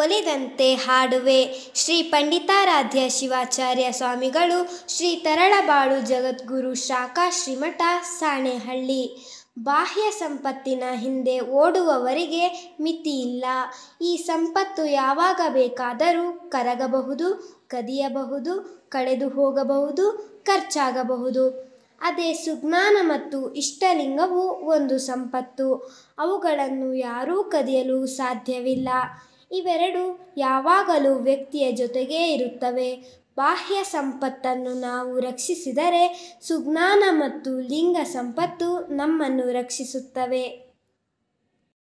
ಒಲಿದಂತೆ ಹಾಡುವೆ ಶ್ರೀ ಪಂಡಿತಾರಾಧ್ಯ ಶಿವಾಚಾರ್ಯ ಸ್ವಾಮಿಗಳು ಶ್ರೀ ತರಳಬಾಳು ಜಗದ್ಗುರು ಶಾಖಾ ಶ್ರೀಮಠ ಸಾಣೆಹಳ್ಳಿ ಬಾಹ್ಯ ಸಂಪತ್ತಿನ ಹಿಂದೆ ಓಡುವವರಿಗೆ ಮಿತಿ ಇಲ್ಲ ಈ ಸಂಪತ್ತು ಯಾವಾಗ ಬೇಕಾದರೂ ಕರಗಬಹುದು ಕದಿಯಬಹುದು ಕಳೆದು ಹೋಗಬಹುದು ಖರ್ಚಾಗಬಹುದು ಅದೇ ಸುಜ್ಞಾನ ಮತ್ತು ಇಷ್ಟಲಿಂಗವು ಒಂದು ಸಂಪತ್ತು ಅವುಗಳನ್ನು ಯಾರೂ ಕದಿಯಲು ಸಾಧ್ಯವಿಲ್ಲ ಇವೆರಡೂ ಯಾವಾಗಲೂ ವ್ಯಕ್ತಿಯ ಜೊತೆಗೇ ಇರುತ್ತವೆ ಬಾಹ್ಯ ಸಂಪತ್ತನ್ನು ನಾವು ರಕ್ಷಿಸಿದರೆ ಸುಜ್ಞಾನ ಮತ್ತು ಲಿಂಗ ಸಂಪತ್ತು ನಮ್ಮನ್ನು ರಕ್ಷಿಸುತ್ತವೆ